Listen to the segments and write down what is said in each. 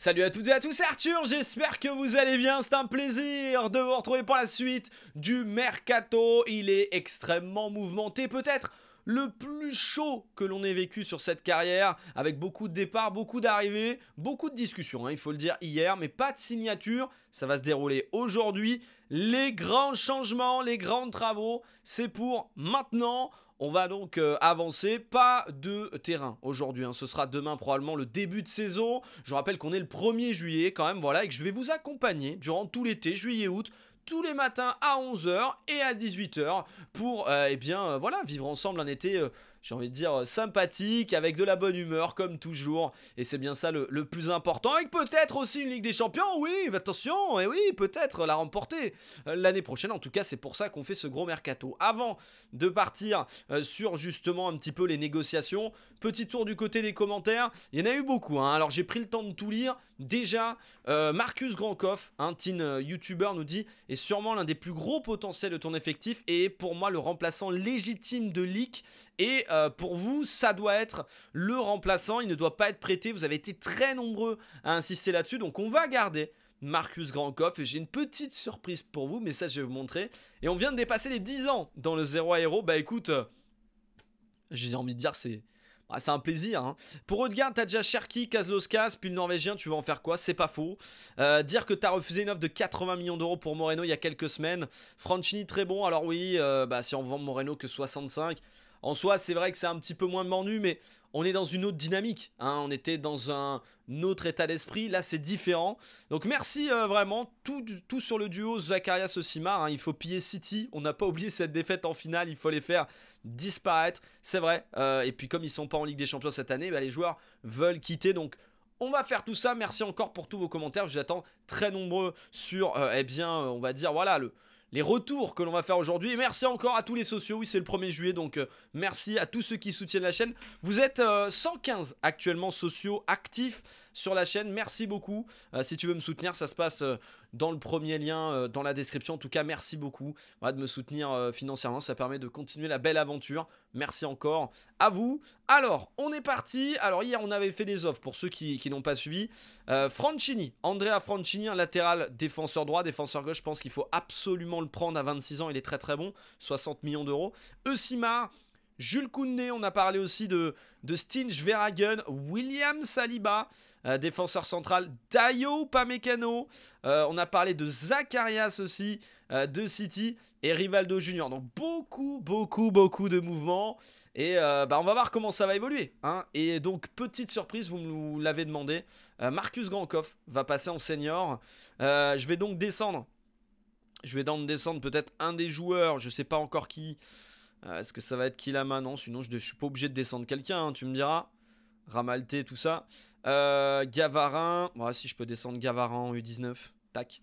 Salut à toutes et à tous, c'est Arthur, j'espère que vous allez bien, c'est un plaisir de vous retrouver pour la suite du Mercato, il est extrêmement mouvementé peut-être le plus chaud que l'on ait vécu sur cette carrière, avec beaucoup de départs, beaucoup d'arrivées, beaucoup de discussions, hein, il faut le dire hier, mais pas de signature, ça va se dérouler aujourd'hui. Les grands changements, les grands travaux, c'est pour maintenant. On va donc euh, avancer. Pas de terrain aujourd'hui. Hein. Ce sera demain probablement le début de saison. Je rappelle qu'on est le 1er juillet quand même, voilà, et que je vais vous accompagner durant tout l'été, juillet-août, tous les matins à 11h et à 18h pour euh, eh bien euh, voilà, vivre ensemble un été j'ai envie de dire, euh, sympathique, avec de la bonne humeur, comme toujours. Et c'est bien ça le, plus important. Et peut-être aussi une Ligue des Champions, oui, attention, et oui, peut-être la remporter euh, l'année prochaine. En tout cas, c'est pour ça qu'on fait ce gros mercato. Avant de partir euh, sur justement un petit peu les négociations, Petit tour du côté des commentaires. Il y en a eu beaucoup. Hein. Alors j'ai pris le temps de tout lire. Déjà, euh, Marcus Grandcoff un hein, teen euh, YouTuber, nous dit est sûrement l'un des plus gros potentiels de ton effectif et pour moi le remplaçant légitime de Leak. Et euh, pour vous, ça doit être le remplaçant. Il ne doit pas être prêté. Vous avez été très nombreux à insister là-dessus. Donc on va garder. Marcus Grankoff. Et j'ai une petite surprise pour vous, mais ça, je vais vous montrer. Et on vient de dépasser les 10 ans dans le 0 à Bah écoute, j'ai envie de dire, c'est ah, c'est un plaisir. Hein. Pour Odegaard, t'as déjà Cherki, Kazloskas, puis le Norvégien, tu veux en faire quoi C'est pas faux. Euh, dire que t'as refusé une offre de 80 millions d'euros pour Moreno il y a quelques semaines. Franchini, très bon. Alors oui, euh, bah, si on vend Moreno que 65, en soi, c'est vrai que c'est un petit peu moins mornu, mais on est dans une autre dynamique. Hein. On était dans un autre état d'esprit. Là, c'est différent. Donc, merci euh, vraiment. Tout, sur le duo Zacharias Osimar. Hein. Il faut piller City. On n'a pas oublié cette défaite en finale. Il faut les faire disparaître. C'est vrai. Euh, et puis comme ils sont pas en Ligue des Champions cette année, bah, les joueurs veulent quitter. Donc on va faire tout ça. Merci encore pour tous vos commentaires. J'attends très nombreux sur, euh, eh bien, euh, on va dire, voilà, le, les retours que l'on va faire aujourd'hui. merci encore à tous les sociaux. Oui, c'est le 1er juillet, donc merci à tous ceux qui soutiennent la chaîne. Vous êtes 115 actuellement sociaux actifs sur la chaîne. Merci beaucoup. Euh, si tu veux me soutenir, ça se passe euh, dans le premier lien, euh, dans la description. En tout cas, merci beaucoup de me soutenir financièrement. Ça permet de continuer la belle aventure. Merci encore à vous. Alors, on est parti. Alors, hier, on avait fait des offres pour ceux qui, n'ont pas suivi. Francini, Andrea Francini, un latéral défenseur droit, défenseur gauche. Je pense qu'il faut absolument le prendre à 26 ans. Il est très très bon. 60 millions d'euros. Eusimar, Jules Koundé, on a parlé aussi de, de Stinch Verhagen, William Saliba, euh, défenseur central, Dayo Pamecano, euh, on a parlé de Zacharias aussi, euh, de City, et Rivaldo Junior. Donc beaucoup, beaucoup, beaucoup de mouvements, et bah, on va voir comment ça va évoluer. Hein. Et donc, petite surprise, vous me l'avez demandé, Marcus Grankoff va passer en senior. je vais donc descendre, je vais donc descendre peut-être un des joueurs, je ne sais pas encore qui... Euh, est-ce que ça va être Kilama Non, sinon je ne suis pas obligé de descendre quelqu'un, hein, tu me diras. Ramalté, tout ça. Euh, Gavarin. Moi, si je peux descendre Gavarin U19. Tac.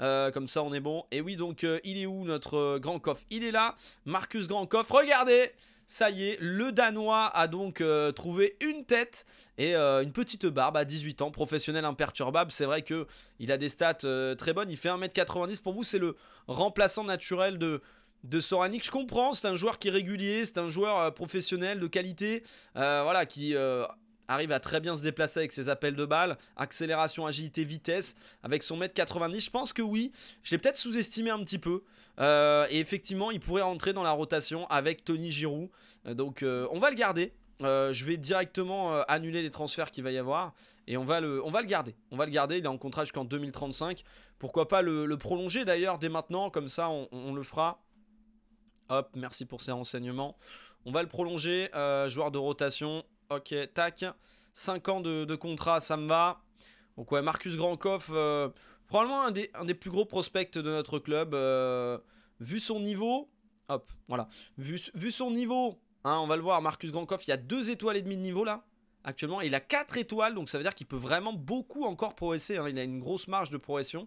Euh, comme ça, on est bon. Et oui, donc, il est où notre grand coffre Il est là. Marcus Grand Coffre. Regardez ça y est, le Danois a donc trouvé une tête et une petite barbe à 18 ans, professionnel imperturbable. C'est vrai que il a des stats très bonnes, il fait 1m90. Pour vous, c'est le remplaçant naturel de, de Soranic, Je comprends, c'est un joueur qui est régulier, c'est un joueur euh, professionnel de qualité, euh, voilà, qui euh, arrive à très bien se déplacer avec ses appels de balles, accélération, agilité, vitesse, avec son mètre 90. Je pense que oui, je l'ai peut-être sous-estimé un petit peu. et effectivement, il pourrait rentrer dans la rotation avec Tony Giroud. donc on va le garder. je vais directement annuler les transferts qu'il va y avoir et on va, le, on va le garder. On va le garder, il est en contrat jusqu'en 2035. Pourquoi pas le, prolonger d'ailleurs dès maintenant, comme ça on le fera Hop, merci pour ces renseignements. On va le prolonger. Euh, joueur de rotation. Ok, tac. 5 ans de, contrat, ça me va. Donc ouais, Marcus Grandkoff, euh, probablement un des, un des, plus gros prospects de notre club. Euh, vu son niveau, hop, voilà. Vu, vu son niveau, hein, on va le voir, Marcus Grandkoff, il y a 2 étoiles et demie de niveau là, actuellement. il a 4 étoiles, donc ça veut dire qu'il peut vraiment beaucoup encore progresser. Hein. il a une grosse marge de progression.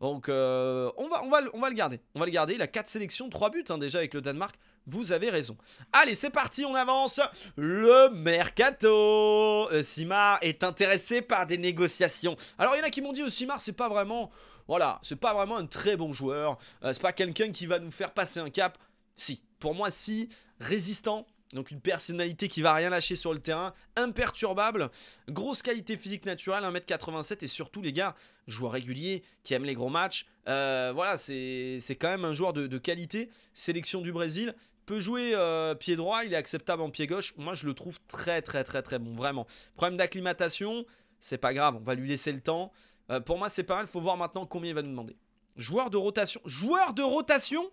Donc euh, on, va, on, va, on va le garder. On va le garder. Il a 4 sélections, 3 buts hein, déjà avec le Danemark. Vous avez raison. Allez, c'est parti, on avance. Le mercato. Euh, Simar est intéressé par des négociations. Alors il y en a qui m'ont dit aussi, euh, Simar, c'est pas vraiment... Voilà, c'est pas vraiment un très bon joueur. c'est pas quelqu'un qui va nous faire passer un cap. Si, pour moi, si, résistant, donc une personnalité qui va rien lâcher sur le terrain, imperturbable, grosse qualité physique naturelle, 1m87 et surtout les gars, joueur régulier, qui aime les gros matchs. Euh, voilà, c'est quand même un joueur de, qualité, sélection du Brésil. Peut jouer euh, pied droit, il est acceptable en pied gauche. Moi, je le trouve très, très, très, très bon, vraiment. Problème d'acclimatation, c'est pas grave, on va lui laisser le temps. Euh, pour moi, c'est pas mal, faut voir maintenant combien il va nous demander. Joueur de rotation. Joueur de rotation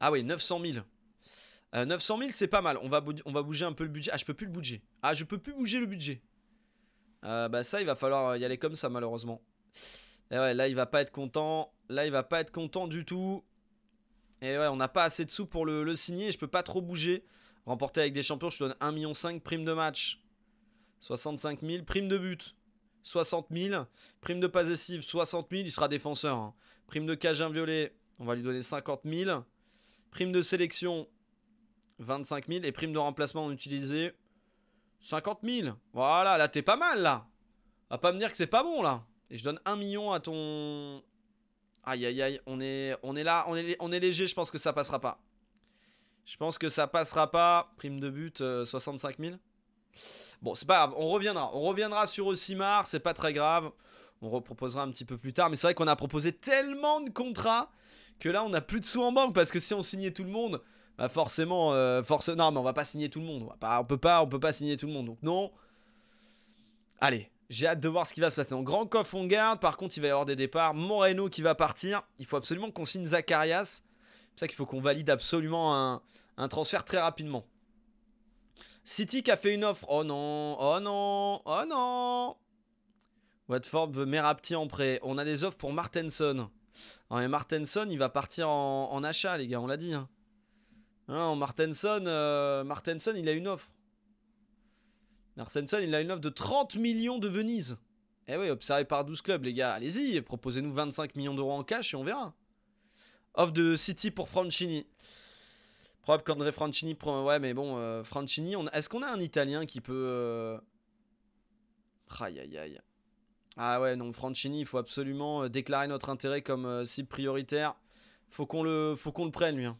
Ah oui, 900 000. 900 euh, 000, c'est pas mal. On va, on va bouger un peu le budget. Ah, je peux plus le bouger. Ah, je peux plus bouger le budget. Euh, bah ça, il va falloir euh, y aller comme ça, malheureusement. Et ouais, là, il va pas être content. Là, il va pas être content du tout. Et ouais, on n'a pas assez de sous pour le, signer. Je peux pas trop bouger. Remporter avec des champions, je te donne 1,5 million prime de match. 65 000. Prime de but, 60 000. Prime de passif 60 000. Il sera défenseur. Hein. Prime de cage violet on va lui donner 50 000. Prime de sélection, 25 000. Et prime de remplacement, on utilisait 50 000. Voilà, là, t'es pas mal, là. Va pas me dire que c'est pas bon, là. Et je donne 1 million à ton... Aïe, aïe, aïe. On est, on est là, on est, on est léger. Je pense que ça passera pas. Je pense que ça passera pas. Prime de but, 65 euh, 000. Bon, c'est pas grave. On reviendra. On reviendra sur Osimar. C'est pas très grave. On reproposera un petit peu plus tard. Mais c'est vrai qu'on a proposé tellement de contrats que là, on a plus de sous en banque. Parce que si on signait tout le monde, bah forcément, euh, non, mais on va pas signer tout le monde. On, peut pas, on peut pas signer tout le monde. Donc non. Allez, j'ai hâte de voir ce qui va se passer. Donc Grand Coff, on garde. Par contre, il va y avoir des départs. Moreno qui va partir. Il faut absolument qu'on signe Zacharias. C'est pour ça qu'il faut qu'on valide absolument un, transfert très rapidement. City qui a fait une offre. Oh non, oh non, oh non. Watford veut Merapti en prêt. On a des offres pour Martenson. Non Martenson, il va partir en, achat, les gars, on l'a dit. Hein. Non, euh, Martenson, il a une offre. Martenson, il a une offre de 30 millions de Venise. Eh oui, observé par 12 clubs, les gars. Allez-y, proposez-nous 25 millions d'euros en cash et on verra. Offre de City pour Francini. Probable qu'André Francini Ouais, mais bon, euh, Francini, on... est-ce qu'on a un Italien qui peut. Euh, aïe, aïe, Ah ouais, non, Francini, il faut absolument déclarer notre intérêt comme cible prioritaire. Faut qu'on le, faut qu'on le prenne, lui. Hein.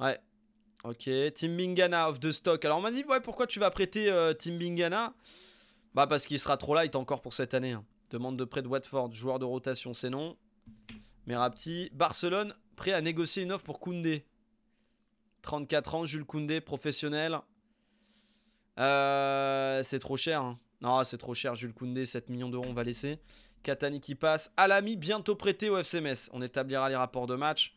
Ouais. Ok, Team Bingana off the stock. Alors on m'a dit, ouais, pourquoi tu vas prêter euh, Bingana Bah parce qu'il sera trop light encore pour cette année. Hein. Demande de prêt de Watford, joueur de rotation, c'est non. Merapti. Barcelone, prêt à négocier une offre pour Koundé. 34 ans, Jules Koundé, professionnel. Euh, c'est trop cher. Hein. Non, c'est trop cher, Jules Koundé, 7 millions d'euros, on va laisser. Katani qui passe. Alami, bientôt prêté au FCMS. On établira les rapports de match.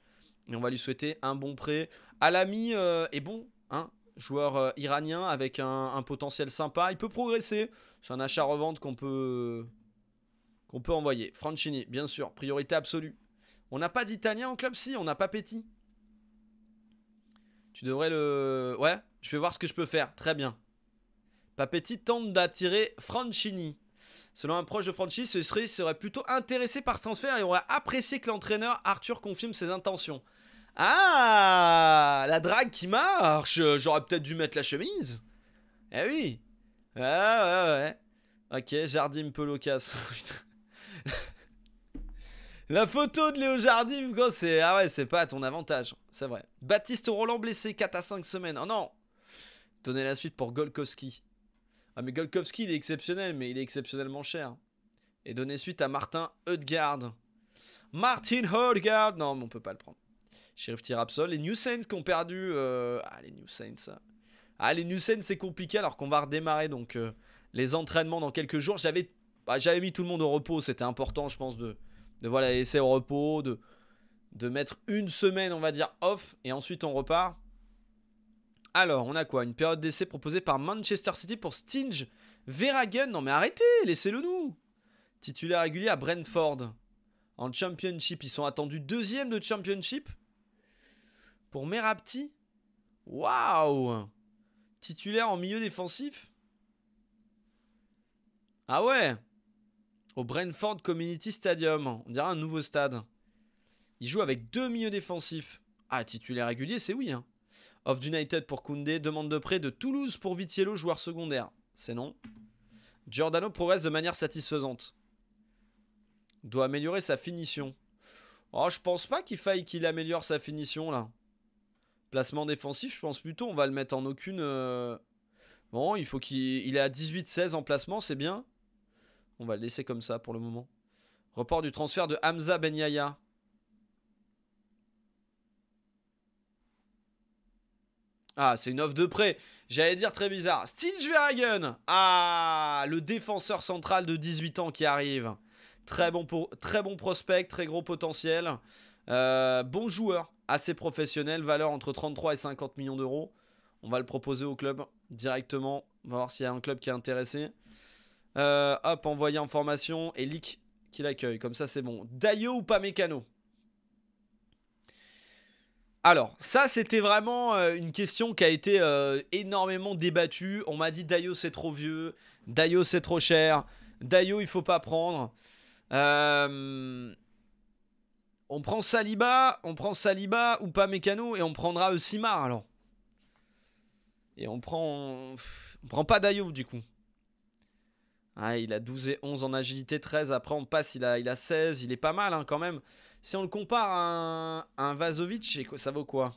Et on va lui souhaiter un bon prêt. Alami est euh, bon, hein, joueur euh, iranien avec un, potentiel sympa. Il peut progresser. C'est un achat-revente qu'on peut, qu'on peut envoyer. Franchini, bien sûr, priorité absolue. On n'a pas d'Italien en club Si, on n'a pas Petit. Tu devrais le... Ouais, je vais voir ce que je peux faire. Très bien. Papetti tente d'attirer Franchini. Selon un proche de Franchi, ce serait, serait plutôt intéressé par ce transfert et aurait apprécié que l'entraîneur Arthur confirme ses intentions. Ah La drague qui marche J'aurais peut-être dû mettre la chemise Eh oui Ah ouais ouais Ok, Jardim Pelocas. la photo de Léo Jardim, gros, c'est... Ah ouais, c'est pas à ton avantage, c'est vrai. Baptiste Roland blessé, 4 à 5 semaines. Oh non Donnez la suite pour Golkowski. Ah mais Golkowski, il est exceptionnel, mais il est exceptionnellement cher. Et donnez suite à Martin Heudgaard. Martin Heudgaard Non, mais on peut pas le prendre. Sheriff Tirapsol. Les New Saints qui ont perdu. Euh, ah, les New Saints. Ah, les New Saints, c'est compliqué alors qu'on va redémarrer donc euh, les entraînements dans quelques jours. Bah, j'avais mis tout le monde au repos. C'était important, je pense, de, de voilà, laisser au repos, de, de mettre une semaine, on va dire, off. Et ensuite, on repart. Alors, on a quoi Une période d'essai proposée par Manchester City pour Stinge Verhagen. Non, mais arrêtez, laissez-le nous Titulaire régulier à Brentford. En Championship, ils sont attendus deuxième de Championship. Pour Merapti, waouh Titulaire en milieu défensif Ah ouais Au Brentford Community Stadium, on dirait un nouveau stade. Il joue avec deux milieux défensifs. Ah, titulaire régulier, c'est oui. Hein. Of Off United pour Koundé, demande de prêt de Toulouse pour Vitiello, joueur secondaire. C'est non. Giordano progresse de manière satisfaisante. Doit améliorer sa finition. Oh, je pense pas qu'il faille qu'il améliore sa finition là. Placement défensif, je pense plutôt, on va le mettre en aucune... Euh, bon, il faut qu'il il est à 18-16 en placement, c'est bien. On va le laisser comme ça pour le moment. Report du transfert de Hamza Benyaya. Ah, c'est une offre de prêt. J'allais dire très bizarre. Stilsverhagen. Ah, le défenseur central de 18 ans qui arrive. Très bon, très bon prospect, très gros potentiel. Euh, bon joueur, assez professionnel, valeur entre 33 et 50 millions d'euros. On va le proposer au club directement. On va voir s'il y a un club qui est intéressé. Euh, hop, envoyé en formation et Lick qui l'accueille. Comme ça, c'est bon. Dayo ou pas Mécano alors, ça, c'était vraiment euh, une question qui a été énormément débattue. On m'a dit Dayo, c'est trop vieux. Dayo, c'est trop cher. Dayo, il faut pas prendre. Euh, on prend Saliba, on prend Saliba ou pas Mécano et on prendra Simar alors. Et on prend. On prend pas Dayo du coup. Ah, il a 12 et 11 en agilité, 13. Après, on passe, il a, il a 16. Il est pas mal hein, quand même. Si on le compare à un, Vazovic, ça vaut quoi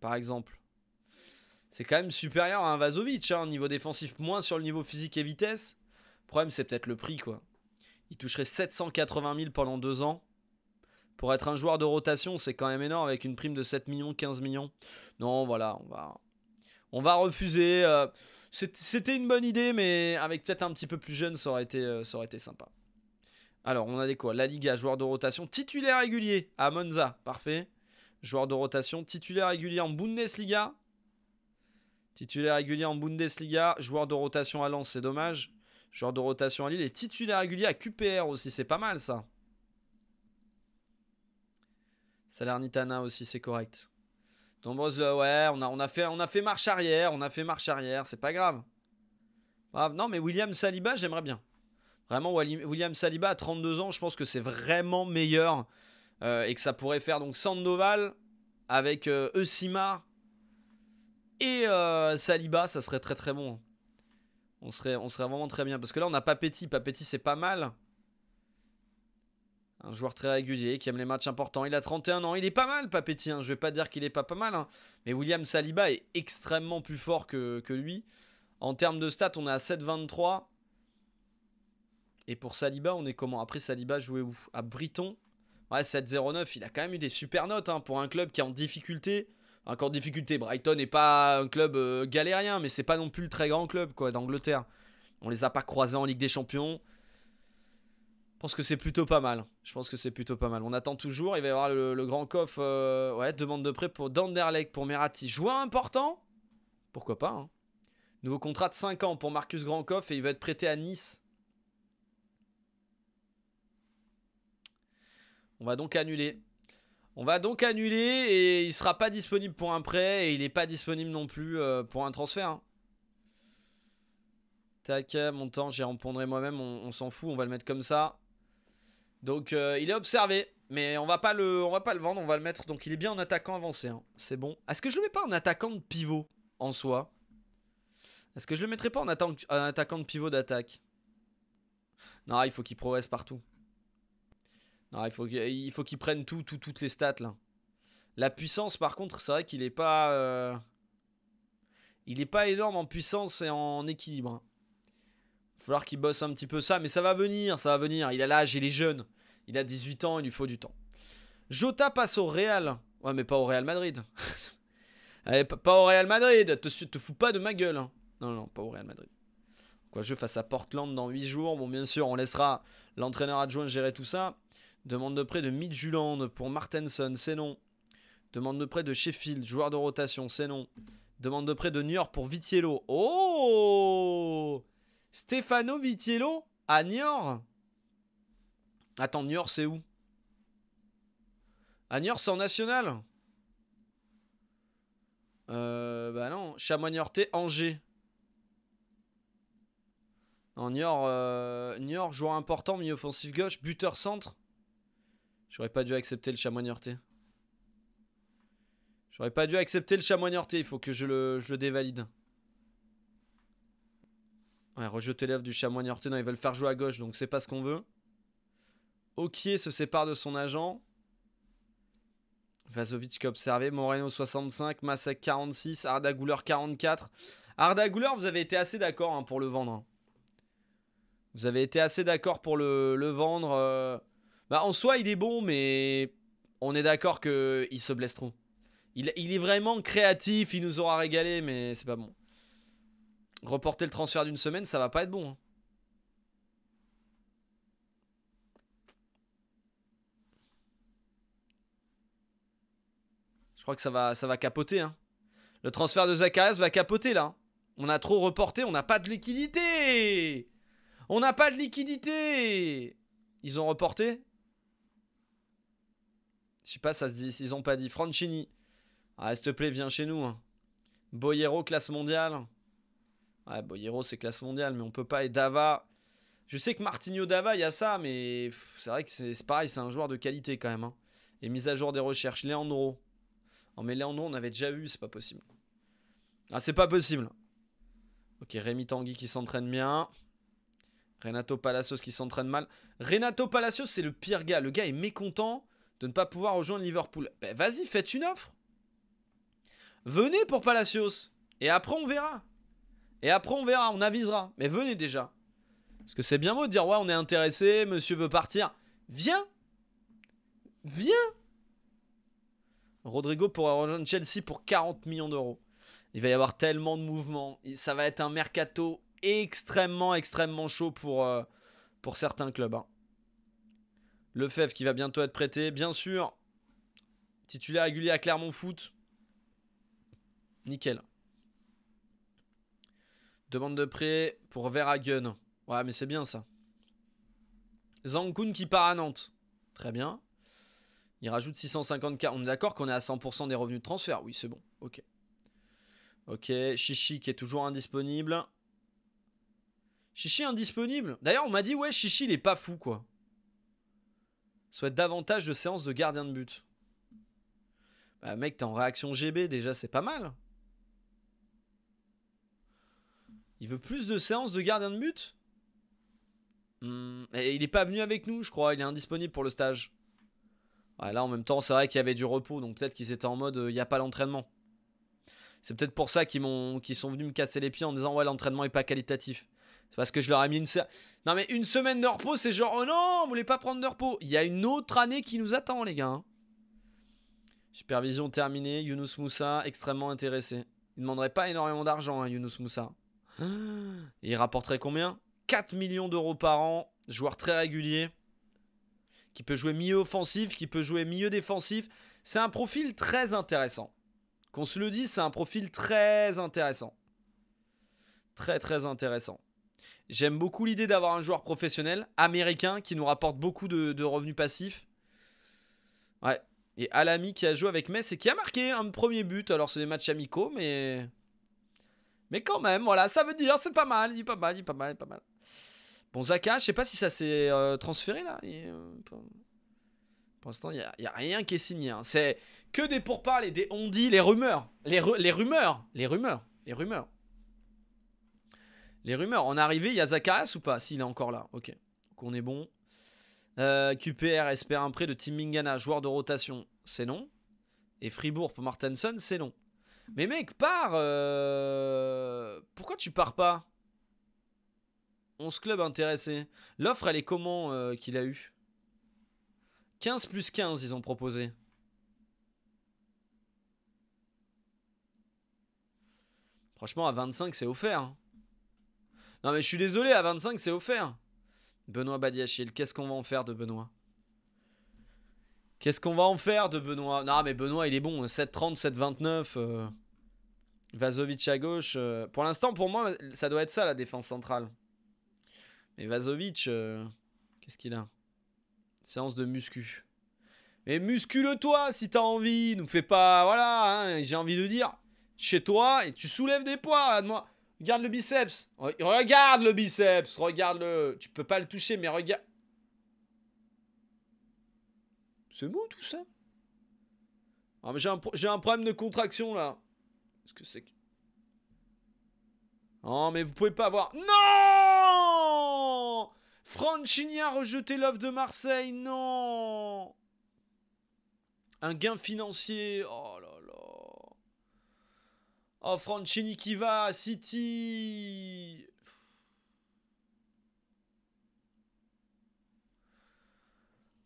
Par exemple. C'est quand même supérieur à un Vazovic, hein, niveau défensif, moins sur le niveau physique et vitesse. Le problème, c'est peut-être le prix, quoi. Il toucherait 780 000 pendant deux ans. Pour être un joueur de rotation, c'est quand même énorme avec une prime de 7 millions, 15 millions. Non, voilà, on va, on va refuser. Euh, c'était une bonne idée, mais avec peut-être un petit peu plus jeune, ça aurait été, euh, ça aurait été sympa. Alors, on a des quoi La Liga, joueur de rotation, titulaire régulier à Monza, parfait. Joueur de rotation, titulaire régulier en Bundesliga. Titulaire régulier en Bundesliga, joueur de rotation à Lens, c'est dommage. Joueur de rotation à Lille et titulaire régulier à QPR aussi, c'est pas mal ça. Salernitana aussi, c'est correct. ouais, on a, fait, marche arrière, on a fait marche arrière, c'est pas grave. non, mais William Saliba, j'aimerais bien. Vraiment, William Saliba à 32 ans, je pense que c'est vraiment meilleur euh, et que ça pourrait faire donc Sandoval avec euh, Eusimar et euh, Saliba, ça serait très très bon. On serait, on serait vraiment très bien parce que là on a Papetti, Papetti c'est pas mal. Un joueur très régulier qui aime les matchs importants. Il a 31 ans. Il est pas mal, Papetti. Hein. Je vais pas dire qu'il est pas pas mal. Hein. Mais William Saliba est extrêmement plus fort que, lui. En termes de stats, on est à 7,23. Et pour Saliba, on est comment Après, Saliba jouait où À Briton Ouais, 7,09. Il a quand même eu des super notes hein, pour un club qui est en difficulté. Encore en difficulté. Brighton n'est pas un club euh, galérien, mais c'est pas non plus le très grand club quoi d'Angleterre. On les a pas croisés en Ligue des Champions. Je pense que c'est plutôt pas mal. Je pense que c'est plutôt pas mal. On attend toujours. Il va y avoir le, grand coffre. Euh, ouais, demande de prêt pour Danderlecht, pour Merati. Joueur important Pourquoi pas hein. Nouveau contrat de 5 ans pour Marcus Coff et il va être prêté à Nice. On va donc annuler. On va donc annuler et il sera pas disponible pour un prêt et il n'est pas disponible non plus euh, pour un transfert. Hein. Tac Mon temps j'ai répondrai moi-même, on s'en fout, on va le mettre comme ça. Donc euh, il est observé, mais on va pas le, on va pas le vendre, on va le mettre. Donc il est bien en attaquant avancé, hein. c'est bon. Est-ce que je le mets pas en attaquant de pivot en soi Est-ce que je le mettrais pas en, attaquant de pivot d'attaque Non, il faut qu'il progresse partout. Non, il faut qu'il prenne tout, tout, toutes les stats là. La puissance, par contre, c'est vrai qu'il est pas, euh, il est pas énorme en puissance et en équilibre. Hein va falloir qu'il bosse un petit peu ça, mais ça va venir, ça va venir. Il a l'âge, il est jeune. Il a 18 ans, il lui faut du temps. Jota passe au Real. Ouais, mais pas au Real Madrid. Allez, pas au Real Madrid. Te, te fous pas de ma gueule. Hein. Non, non, pas au Real Madrid. Quoi, je face à Portland dans 8 jours. Bon, bien sûr, on laissera l'entraîneur adjoint gérer tout ça. Demande de prêt de Midjuland pour Martenson, c'est non. Demande de prêt de Sheffield, joueur de rotation, c'est non. Demande de prêt de New York pour Vitiello. Oh Stefano Vitiello à Niort. Attends, Niort, c'est où À Niort, c'est en national. Euh, bah non, Chamoignorté, Angers. Niort, euh, Niort, joueur important, milieu offensif gauche, buteur centre. J'aurais pas dû accepter le Chamoignorté. J'aurais pas dû accepter le Chamoignorté, il faut que je le, je le dévalide. Ouais, rejeter l'œuvre du chamois Niorté. Non, ils veulent faire jouer à gauche, donc c'est pas ce qu'on veut. Okier se sépare de son agent. Vasovic observé. Moreno 65, Massac 46, Arda Güler 44. Arda Güler, vous avez été assez d'accord hein, pour le vendre. Hein. Vous avez été assez d'accord pour le, le vendre. Euh. Bah, en soi, il est bon, mais on est d'accord qu'il se blesse trop. Il, il est vraiment créatif, il nous aura régalé, mais c'est pas bon. Reporter le transfert d'une semaine, ça va pas être bon. Hein. Je crois que ça va, ça va capoter. Hein. Le transfert de Zacharias va capoter là. On a trop reporté, on n'a pas de liquidité. On n'a pas de liquidité. Ils ont reporté. Je sais pas, ça se dit. Ils ont pas dit. Francini. Ah, s'il te plaît, viens chez nous. Hein. Boyero, classe mondiale. Ouais, Boyero, c'est classe mondiale, mais on peut pas. Et Dava. Je sais que Martinho Dava, il y a ça, mais c'est vrai que c'est pareil, c'est un joueur de qualité quand même. Hein. Et mise à jour des recherches. Leandro. Non, mais Leandro, on avait déjà vu, c'est pas possible. Ah, c'est pas possible. Ok, Rémi Tanguy qui s'entraîne bien. Renato Palacios qui s'entraîne mal. Renato Palacios, c'est le pire gars. Le gars est mécontent de ne pas pouvoir rejoindre Liverpool. Ben vas-y, faites une offre. Venez pour Palacios. Et après, on verra. Et après, on verra, on avisera. Mais venez déjà. Parce que c'est bien beau de dire, ouais, on est intéressé, monsieur veut partir. Viens Viens Rodrigo pour rejoindre Chelsea pour 40 millions d'euros. Il va y avoir tellement de mouvements. Ça va être un mercato extrêmement, extrêmement chaud pour, euh, pour certains clubs. Le hein. Lefebvre qui va bientôt être prêté, bien sûr. Titulaire régulier à Clermont Foot. Nickel. Demande de prêt pour Verhagen. Ouais, mais c'est bien ça. Zankun qui part à Nantes. Très bien. Il rajoute 650K. On est d'accord qu'on est à 100% des revenus de transfert. Oui, c'est bon. Ok. Ok. Chichi qui est toujours indisponible. Chichi indisponible. D'ailleurs, on m'a dit, ouais, Chichi, il est pas fou, quoi. Souhaite davantage de séances de gardien de but. Bah, mec, t'es en réaction GB, déjà, c'est pas mal. Il veut plus de séances de gardien de but hmm, Et il n'est pas venu avec nous, je crois. Il est indisponible pour le stage. Ouais, là, en même temps, c'est vrai qu'il y avait du repos. Donc peut-être qu'ils étaient en mode, euh, il a pas l'entraînement. C'est peut-être pour ça qu'ils sont venus me casser les pieds en disant, ouais, l'entraînement est pas qualitatif. C'est parce que je leur ai mis une... Non mais une semaine de repos, c'est genre, oh non, on voulait pas prendre de repos. Il y a une autre année qui nous attend, les gars. Hein. Supervision terminée, Younous Moussa, extrêmement intéressé. Il demanderait pas énormément d'argent, hein, Younous Moussa. Il rapporterait combien 4 millions d'euros par an, joueur très régulier, qui peut jouer milieu offensif, qui peut jouer milieu défensif. C'est un profil très intéressant. Qu'on se le dise, c'est un profil très intéressant. Très très intéressant. J'aime beaucoup l'idée d'avoir un joueur professionnel américain qui nous rapporte beaucoup de, revenus passifs. Ouais. Et Alami qui a joué avec Metz et qui a marqué un premier but. Alors c'est des matchs amicaux, mais mais quand même, voilà, ça veut dire c'est pas mal, il pas mal, il est pas mal, il est pas mal. Bon, Zaka, je sais pas si ça s'est euh, transféré là. Euh, pour... l'instant, il n'y a, rien qui est signé. Hein. C'est que des pourparlers, des on dit, les rumeurs. Les, les rumeurs, les rumeurs, les rumeurs. Les rumeurs. En arrivée, il y a ou pas S'il est encore là. Ok. Donc on est bon. Euh, QPR espère un prêt de Tim Mingana, joueur de rotation. C'est non. Et Fribourg pour Martenson, c'est non. Mais mec, pars euh, Pourquoi tu pars pas 11 clubs intéressés. L'offre, elle est comment euh, qu'il a eu 15 plus 15, ils ont proposé. Franchement, à 25, c'est offert. Hein. Non, mais je suis désolé, à 25, c'est offert. Benoît Badiachil, qu'est-ce qu'on va en faire de Benoît Qu'est-ce qu'on va en faire de Benoît Non, mais Benoît, il est bon. 7,30, 7,29. 29 Vazovic à gauche. Euh, pour l'instant, pour moi, ça doit être ça, la défense centrale. Mais Vazovic, euh, qu'est-ce qu'il a Séance de muscu. Mais muscule-toi si t'as envie. Nous fais pas. Voilà, hein, j'ai envie de dire. Chez toi, et tu soulèves des poids. Regarde moi Regarde le biceps. Regarde le biceps. Regarde-le. Tu peux pas le toucher, mais regarde. C'est mot, tout ça ah, J'ai un, problème de contraction là. Qu'est-ce que c'est que... Oh, mais vous pouvez pas avoir... Non Franchini a rejeté l'offre de Marseille, non Un gain financier, oh là là. Oh, Franchini qui va à City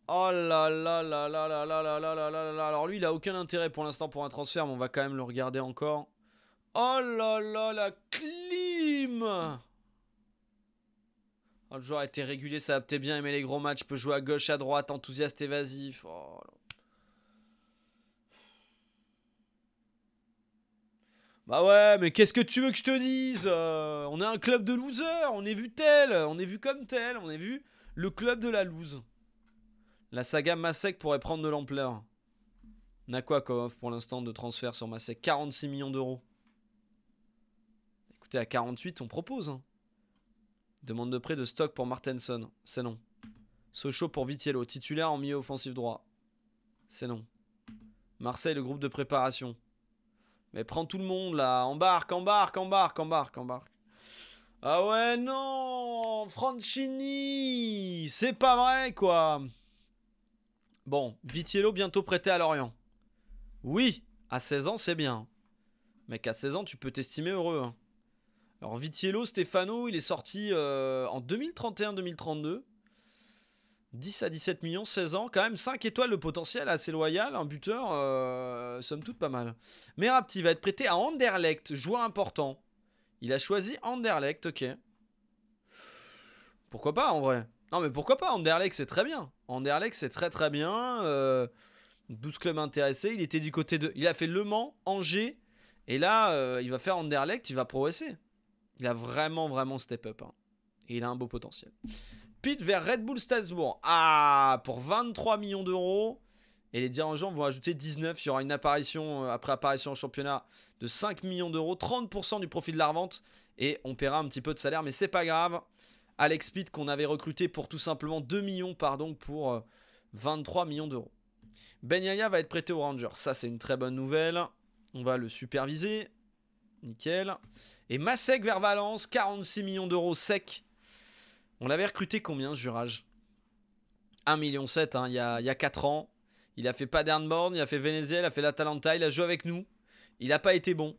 Oh là là là là là là là là là là là Alors lui, il a aucun intérêt pour l'instant pour un transfert, mais on va quand même le regarder encore. Oh là là la clim Le joueur a été régulier ça peut-être bien, aimait les gros matchs, peut jouer à gauche, à droite, enthousiaste, évasif. Bah ouais, mais qu'est-ce que tu veux que je te dise On est un club de losers, on est vu tel, on est vu comme tel, on est vu le club de la lose. La saga Masek pourrait prendre de l'ampleur. N'a quoi comme offre pour l'instant de transfert sur Masek 46 millions d'euros. Écoutez, à 48, on propose. Hein. Demande de prêt de stock pour Martenson. C'est non. Sochaux pour Vitiello. Titulaire en milieu offensif droit. C'est non. Marseille, le groupe de préparation. Mais prends tout le monde là. Embarque, embarque, embarque, embarque, embarque. Ah ouais, non Franchini C'est pas vrai, quoi Bon, Vitiello bientôt prêté à Lorient. Oui, à 16 ans, c'est bien. Mec, à 16 ans, tu peux t'estimer heureux. Hein. Alors, Vitiello, Stefano, il est sorti euh, en 2031-2032. 10 à 17 millions, 16 ans, quand même 5 étoiles de potentiel, assez loyal, un buteur, euh, somme toute pas mal. Mais Rapti va être prêté à Anderlecht, joueur important. Il a choisi Anderlecht, ok. Pourquoi pas en vrai Non mais pourquoi pas, Anderlecht c'est très bien. Anderlecht, c'est très très bien. 12 euh, clubs intéressés. Il était du côté de. Il a fait Le Mans, Angers. Et là, euh, il va faire Anderlecht, il va progresser. Il a vraiment, vraiment step up. Hein. Et il a un beau potentiel. Pete vers Red Bull Strasbourg. Ah, pour 23 millions d'euros. Et les dirigeants vont ajouter 19. Il y aura une apparition, euh, après apparition au championnat, de 5 millions d'euros. 30% du profit de la revente. Et on paiera un petit peu de salaire, mais c'est pas grave. Alex Pitt qu'on avait recruté pour tout simplement 2 millions, pardon, pour 23 euh, millions d'euros. Ben Yaya va être prêté aux Rangers, ça c'est une très bonne nouvelle. On va le superviser, nickel. Et Masek vers Valence, 46 millions d'euros sec. On l'avait recruté combien ce jurage 1,7 million, hein, il, y a, il 4 ans. Il a fait Padernborn, il a fait Venezia, il a fait l'Atalanta, il a joué avec nous. Il n'a pas été bon.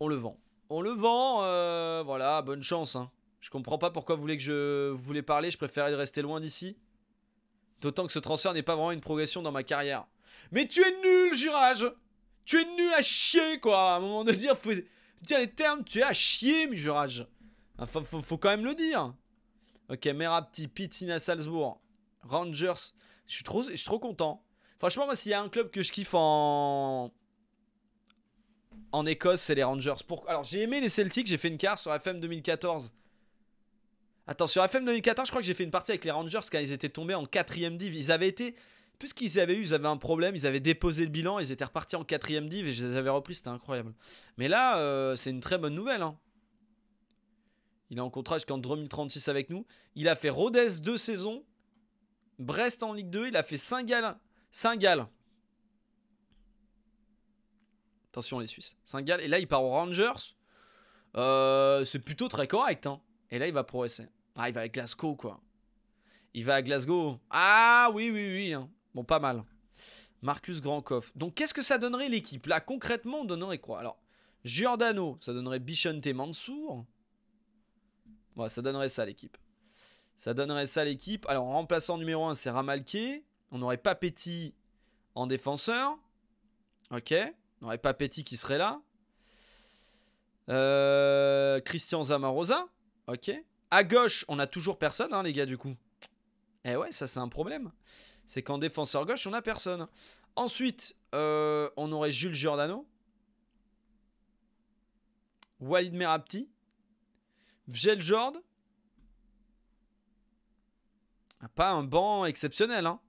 On le vend. On le vend, euh, voilà, bonne chance. Hein. Je comprends pas pourquoi vous voulez que je vous parler, je préférais rester loin d'ici. D'autant que ce transfert n'est pas vraiment une progression dans ma carrière. Mais tu es nul, Jurage Tu es nul à chier, quoi À un moment de dire, faut dire les termes, tu es à chier, mais Jurage faut, faut, quand même le dire Ok, Mera Petit, Pitina Salzbourg, Rangers. Je suis trop, je suis trop content. Franchement, moi, s'il y a un club que je kiffe en en Écosse, c'est les Rangers. Alors, j'ai aimé les Celtics, j'ai fait une carte sur FM 2014 Attention, sur FM 2014, je crois que j'ai fait une partie avec les Rangers quand ils étaient tombés en quatrième ème div. Ils avaient été. Puisqu'ils avaient eu, ils avaient un problème, ils avaient déposé le bilan, ils étaient repartis en quatrième div et je les avais repris, c'était incroyable. Mais là, euh, c'est une très bonne nouvelle. Hein. Il est en contrat jusqu'en 2036 avec nous. Il a fait Rodez deux saisons, Brest en Ligue 2, il a fait Saint-Gall. saint Attention les Suisses. Saint-Gall. Et là, il part aux Rangers. Euh, c'est plutôt très correct. Hein. Et là, il va progresser. Ah, il va à Glasgow, quoi. Il va à Glasgow. Ah, oui, oui, oui. Hein. Bon, pas mal. Marcus Grandkoff. Donc, qu'est-ce que ça donnerait l'équipe Là, concrètement, on donnerait quoi Alors, Giordano, ça donnerait Bichente Mansour. Ouais, ça donnerait ça, l'équipe. Ça donnerait ça, l'équipe. Alors, en remplaçant numéro 1, c'est Ramalke. On n'aurait pas Petit en défenseur. Ok. On n'aurait pas Petit qui serait là. Euh, Christian Zamarosa. Ok. À gauche, on a toujours personne, hein, les gars, du coup. Eh ouais, ça c'est un problème. C'est qu'en défenseur gauche, on a personne. Ensuite, euh, on aurait Jules Giordano. Walid Merapti. Vjeljord ah, Pas un banc exceptionnel. Hein.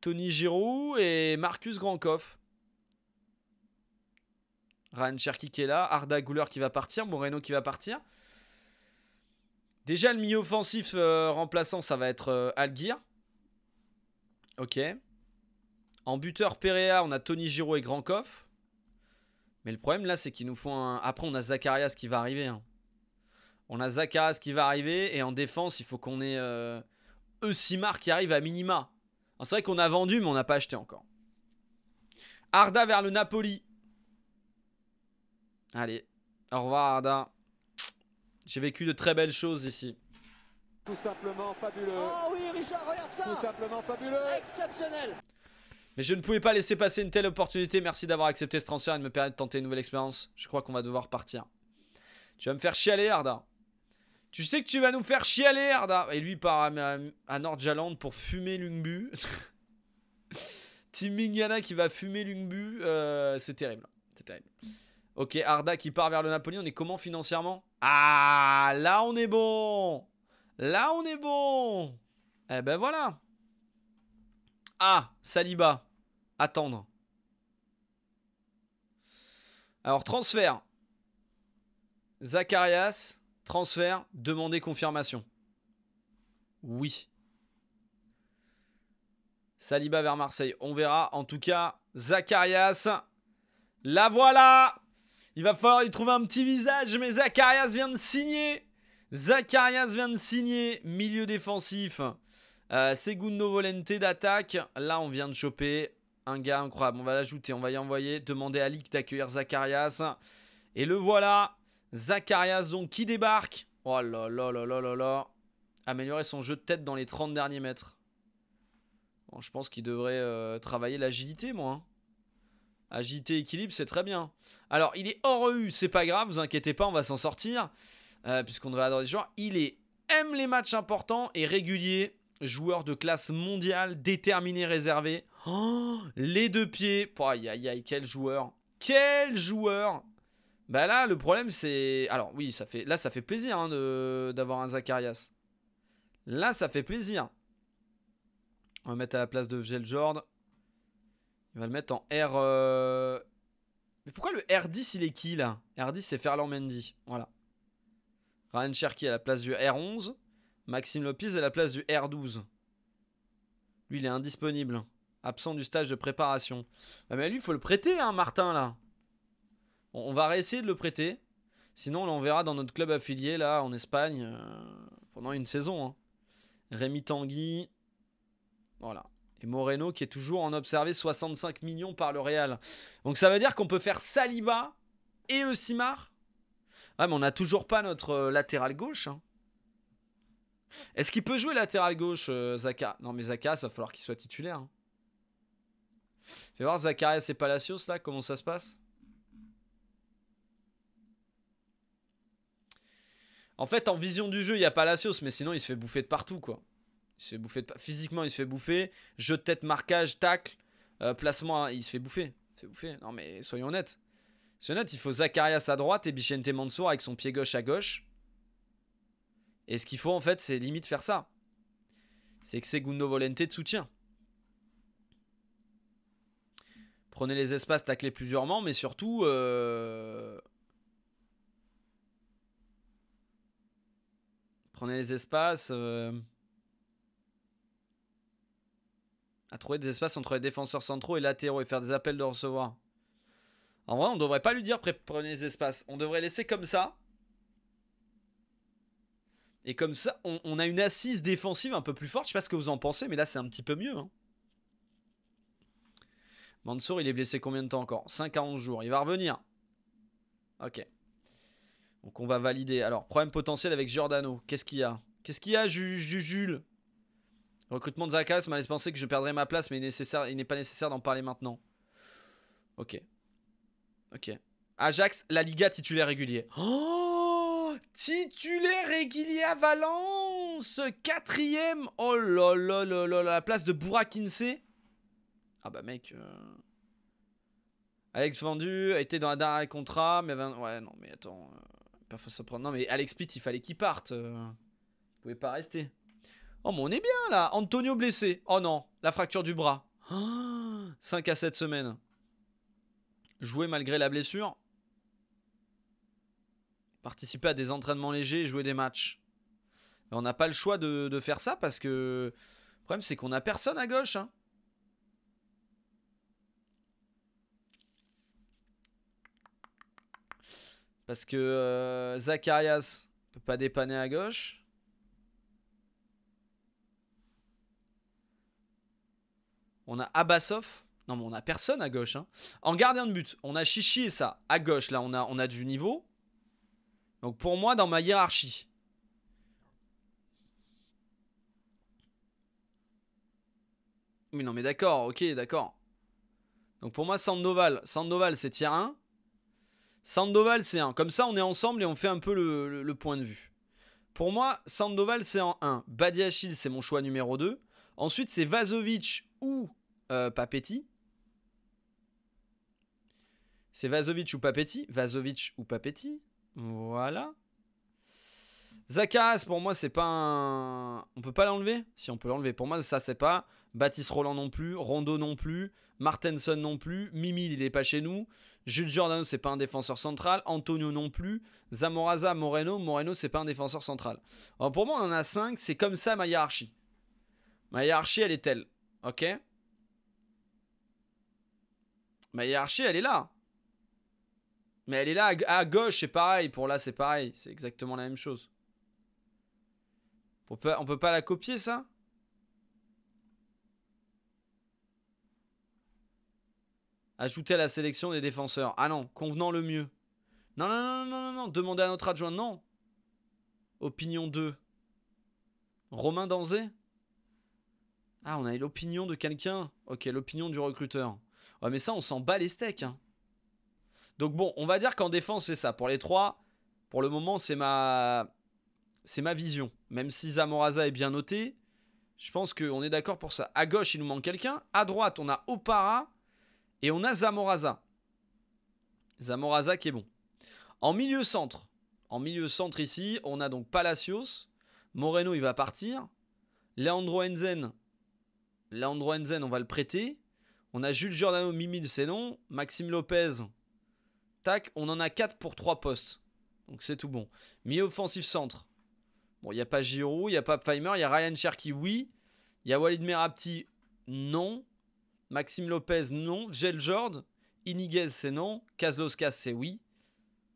Tony Giroud et Marcus Grankoff. Ryan Cherki qui est là. Arda Gouler qui va partir. Moreno qui va partir. Déjà, le milieu offensif euh, remplaçant, ça va être euh, alguir Ok. En buteur Perea, on a Tony Giraud et Grankov. Mais le problème là, c'est qu'il nous faut un... Après, on a Zacharias qui va arriver. Hein. On a Zacharias qui va arriver. Et en défense, il faut qu'on ait euh, Eusimar qui arrive à minima. C'est vrai qu'on a vendu, mais on n'a pas acheté encore. Arda vers le Napoli. Allez. Au revoir, Arda. J'ai vécu de très belles choses ici. Tout simplement fabuleux. Oh oui, Richard, regarde ça. Tout simplement fabuleux. Exceptionnel. Mais je ne pouvais pas laisser passer une telle opportunité. Merci d'avoir accepté ce transfert et de me permettre de tenter une nouvelle expérience. Je crois qu'on va devoir partir. Tu vas me faire chialer, Arda. Tu sais que tu vas nous faire chialer, Arda. Et lui part à, à, jaland Nordjaland pour fumer Lungbu. Team Mingana qui va fumer Lungbu. Euh, c'est terrible. C'est terrible. Ok, Arda qui part vers le Napoli. On est comment financièrement Ah, là on est bon Là on est bon Eh ben voilà Ah, Saliba. Attendre. Alors, transfert. Zacharias, transfert, demander confirmation. Oui. Saliba vers Marseille. On verra. En tout cas, Zacharias. La voilà il va falloir lui trouver un petit visage, mais Zacharias vient de signer. Zacharias vient de signer, milieu défensif. Euh, Segundo Volente d'attaque. Là, on vient de choper un gars incroyable. On va l'ajouter, on va y envoyer. Demander à Lick d'accueillir Zacharias. Et le voilà. Zacharias, donc, qui débarque. Oh là là là là là là. Améliorer son jeu de tête dans les 30 derniers mètres. je pense qu'il devrait euh, travailler l'agilité, moi. Hein. Agité équilibre, c'est très bien. Alors, il est hors EU, c'est pas grave, vous inquiétez pas, on va s'en sortir. Euh, puisqu'on devrait adorer les joueurs. Il est, aime les matchs importants et réguliers. Joueur de classe mondiale, déterminé, réservé. Oh, les deux pieds. Aïe, aïe, aïe, quel joueur. Quel joueur Bah là, le problème, c'est... Alors oui, ça fait... là, ça fait plaisir hein, d'avoir un Zacharias. Là, ça fait plaisir. On va mettre à la place de Geljord il va le mettre en R... Euh, mais pourquoi le R10 il est qui là R10 c'est Ferland Mendy, voilà. Ryan Cherki à la place du R11. Maxime Lopez à la place du R12. Lui il est indisponible. Absent du stage de préparation. Bah, mais lui il faut le prêter hein Martin là. On, va réessayer de le prêter. Sinon on l'enverra dans notre club affilié là en Espagne euh, pendant une saison. Hein. Rémi Tanguy. Voilà. Et Moreno qui est toujours en observé 65 millions par le Real. Donc ça veut dire qu'on peut faire Saliba et Eusimar. Ouais, mais on n'a toujours pas notre euh, latéral gauche. Hein. Est-ce qu'il peut jouer latéral gauche, euh, Zaka Non, mais Zaka, ça va falloir qu'il soit titulaire. Hein. Fais voir Zacharias et Palacios, là, comment ça se passe En fait, en vision du jeu, il y a Palacios, mais sinon, il se fait bouffer de partout, quoi. Il se fait de... Physiquement, il se fait bouffer. Jeu de tête, marquage, tacle, euh, placement, hein, il se fait bouffer. se bouffer. Non, mais soyons honnêtes. Soyons honnêtes, il faut Zacharias à droite et Bichente Mansour avec son pied gauche à gauche. Et ce qu'il faut, en fait, c'est limite faire ça. C'est que c'est Gundo Volente de soutien. Prenez les espaces, taclez plus mais surtout... Euh, prenez les espaces... Euh... à trouver des espaces entre les défenseurs centraux et latéraux et faire des appels de recevoir. En vrai, on devrait pas lui dire prenez les espaces. On devrait laisser comme ça. Et comme ça, on, a une assise défensive un peu plus forte. Je sais pas ce que vous en pensez, mais là, c'est un petit peu mieux. Hein. Mansour, il est blessé combien de temps encore 5 à 11 jours. Il va revenir. Ok. Donc, on va valider. Alors, problème potentiel avec Giordano. Qu'est-ce qu'il y a Qu'est-ce qu'il y a, Jules Recrutement de Zakas m'a laissé penser que je perdrais ma place, mais il n'est pas nécessaire d'en parler maintenant. Ok. Ok. Ajax, la Liga titulaire régulier. Oh Titulaire régulier à Valence Quatrième Oh là là là La place de Burak Ah bah mec... Euh, Alex Vendu a été dans la dernière contrat, mais... Ouais, non, mais attends... Euh... Non, mais Alex Pitt, il fallait qu'il parte. Euh. Il pouvait pas rester. Oh, mais on est bien là. Antonio blessé. Oh non, la fracture du bras. 5 ah, à 7 semaines. Jouer malgré la blessure. Participer à des entraînements légers et jouer des matchs. on n'a pas le choix de, faire ça parce que le problème c'est qu'on n'a personne à gauche. Hein. Parce que Zacharias euh, Zacharias peut pas dépanner à gauche. On a Abasov. Non, mais on a personne à gauche. Hein. En gardien de but, on a Chichi et ça. À gauche, là, on a, on a du niveau. Donc pour moi, dans ma hiérarchie. Oui, non, mais d'accord, ok, d'accord. Donc pour moi, Sandoval, Sandoval c'est tier 1. Sandoval, c'est 1. Comme ça, on est ensemble et on fait un peu le, point de vue. Pour moi, Sandoval, c'est en 1. Badiachil, c'est mon choix numéro 2. Ensuite, c'est Vazovic ou euh, Papetti. C'est Vazovic ou Papetti. Vazovic ou Papetti. Voilà. Zakaas, pour moi, c'est pas un. On peut pas l'enlever Si, on peut l'enlever. Pour moi, ça, c'est pas. Baptiste Roland non plus. Rondo non plus. Martenson non plus. Mimi, il est pas chez nous. Jules Jordan, c'est pas un défenseur central. Antonio non plus. Zamoraza, Moreno. Moreno, c'est pas un défenseur central. Alors, pour moi, on en a 5. C'est comme ça ma hiérarchie. Ma hiérarchie, elle est telle. Ok Ma hiérarchie, elle est là. Mais elle est là à gauche, c'est pareil. Pour là, c'est pareil. C'est exactement la même chose. On peut, on peut pas la copier, ça Ajouter à la sélection des défenseurs. Ah non, convenant le mieux. Non, non, non, non, non, non. Demandez à notre adjoint. Non. Opinion 2. Romain Danzé ah, on a l'opinion de quelqu'un. Ok, l'opinion du recruteur. Ouais, mais ça, on s'en bat les steaks. Hein. Donc bon, on va dire qu'en défense, c'est ça. Pour les trois, pour le moment, c'est ma... C'est ma vision. Même si Zamoraza est bien noté, je pense qu'on est d'accord pour ça. À gauche, il nous manque quelqu'un. À droite, on a Opara. Et on a Zamoraza. Zamoraza qui est bon. En milieu centre. En milieu centre ici, on a donc Palacios. Moreno, il va partir. Leandro Enzen, Leandro Enzen, on va le prêter. On a Jules Giordano, Mimil, c'est non. Maxime Lopez, tac, on en a 4 pour 3 postes. Donc c'est tout bon. mi offensif centre. Bon, il n'y a pas Giroud, il n'y a pas Pfeimer, il y a Ryan Cherki, oui. Il y a Walid Merapti, non. Maxime Lopez, non. Geljord, Iniguez, c'est non. Kazloska, c'est oui.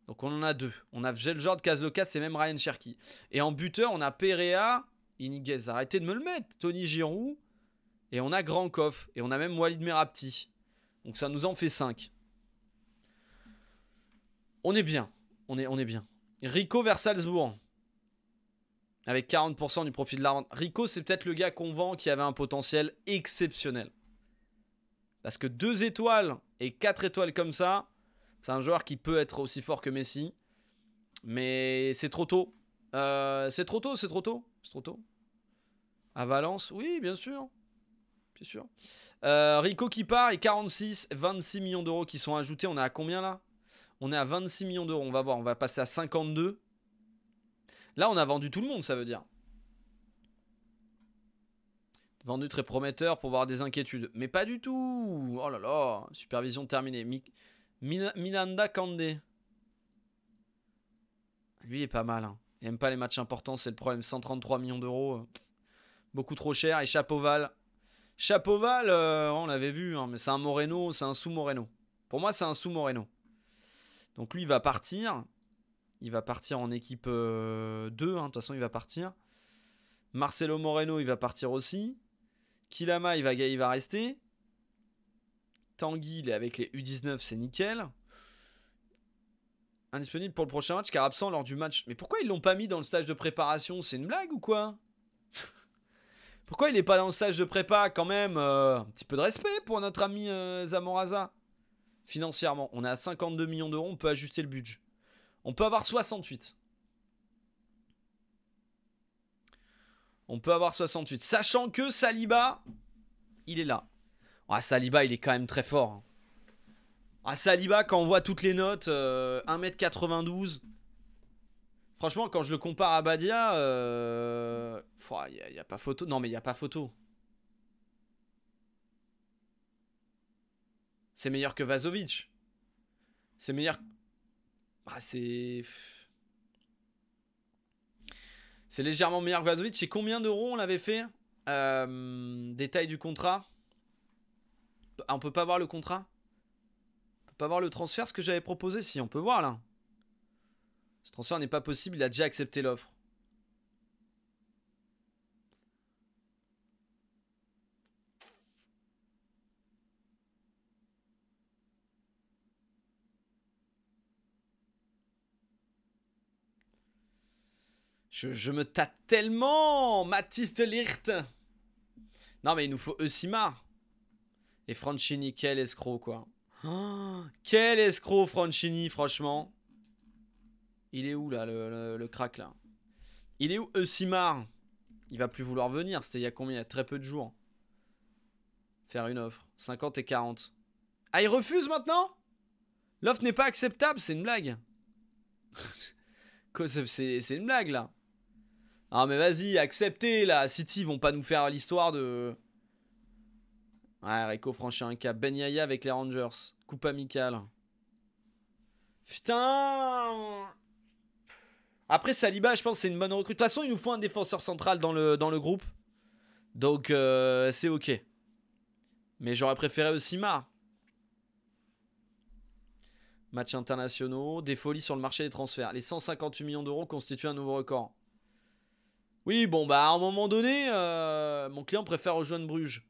Donc on en a deux. On a Gel Jord, c'est c'est même Ryan Cherki. Et en buteur, on a Perea, Iniguez. Arrêtez de me le mettre. Tony Giroud, et on a Grand Et on a même Walid Merapti. Donc ça nous en fait 5. On est bien. On est, on est bien. Rico vers Salzbourg. Avec 40% du profit de la rente. Rico, c'est peut-être le gars qu'on vend qui avait un potentiel exceptionnel. Parce que 2 étoiles et 4 étoiles comme ça, c'est un joueur qui peut être aussi fort que Messi. Mais c'est trop tôt. Euh, c'est trop tôt, c'est trop tôt. C'est trop tôt. À Valence, oui, bien sûr. C'est sûr. Euh, Rico qui part et 46, 26 millions d'euros qui sont ajoutés. On est à combien là On est à 26 millions d'euros. On va voir, on va passer à 52. Là, on a vendu tout le monde, ça veut dire. Vendu très prometteur pour voir des inquiétudes. Mais pas du tout Oh là là Supervision terminée. Minanda Kande. Lui est pas mal. Hein. Il aime pas les matchs importants, c'est le problème. 133 millions d'euros. Beaucoup trop cher. Et Val Chapoval, euh, on l'avait vu, hein, mais c'est un Moreno, c'est un sous-Moreno. Pour moi, c'est un sous-Moreno. Donc lui, il va partir. Il va partir en équipe 2, euh, hein, de toute façon, il va partir. Marcelo Moreno, il va partir aussi. Kilama, il va, il va rester. Tanguy, il est avec les U19, c'est nickel. Indisponible pour le prochain match car absent lors du match. Mais pourquoi ils l'ont pas mis dans le stage de préparation C'est une blague ou quoi pourquoi il n'est pas dans le stage de prépa quand même euh, Un petit peu de respect pour notre ami euh, Zamoraza. Financièrement, on est à 52 millions d'euros, on peut ajuster le budget. On peut avoir 68. On peut avoir 68. Sachant que Saliba, il est là. Ah, Saliba, il est quand même très fort. Hein. Ah, Saliba, quand on voit toutes les notes, 1m92, euh, Franchement, quand je le compare à Badia, euh, il n'y a, pas photo. Non, mais il n'y a pas photo. C'est meilleur que Vazovic. C'est meilleur. Ah, c'est. C'est légèrement meilleur que Vazovic. C'est combien d'euros on l'avait fait euh, Détail du contrat. Ah, on peut pas voir le contrat On peut pas voir le transfert, ce que j'avais proposé Si, on peut voir là. Ce transfert n'est pas possible, il a déjà accepté l'offre. Je, me tâte tellement Mathis de Lirt Non mais il nous faut Eusima. Et Franchini, quel escroc quoi Quel escroc Franchini franchement il est où là, le, le, crack là Il est où Eusimar Il va plus vouloir venir, c'était il y a combien Il y a très peu de jours. Faire une offre. 50 et 40. Ah, il refuse maintenant L'offre n'est pas acceptable, c'est une blague. c'est une blague là. Ah mais vas-y, acceptez là, City vont pas nous faire l'histoire de... Ouais, Rico franchit un cap. Ben Yaya avec les Rangers. Coupe amicale. Putain après, Saliba, je pense c'est une bonne recrue. De toute façon, il nous faut un défenseur central dans le, dans le groupe. Donc, euh, c'est ok. Mais j'aurais préféré aussi Mar. Matchs internationaux, des folies sur le marché des transferts. Les 158 millions d'euros constituent un nouveau record. Oui, bon, bah à un moment donné, euh, mon client préfère rejoindre Bruges.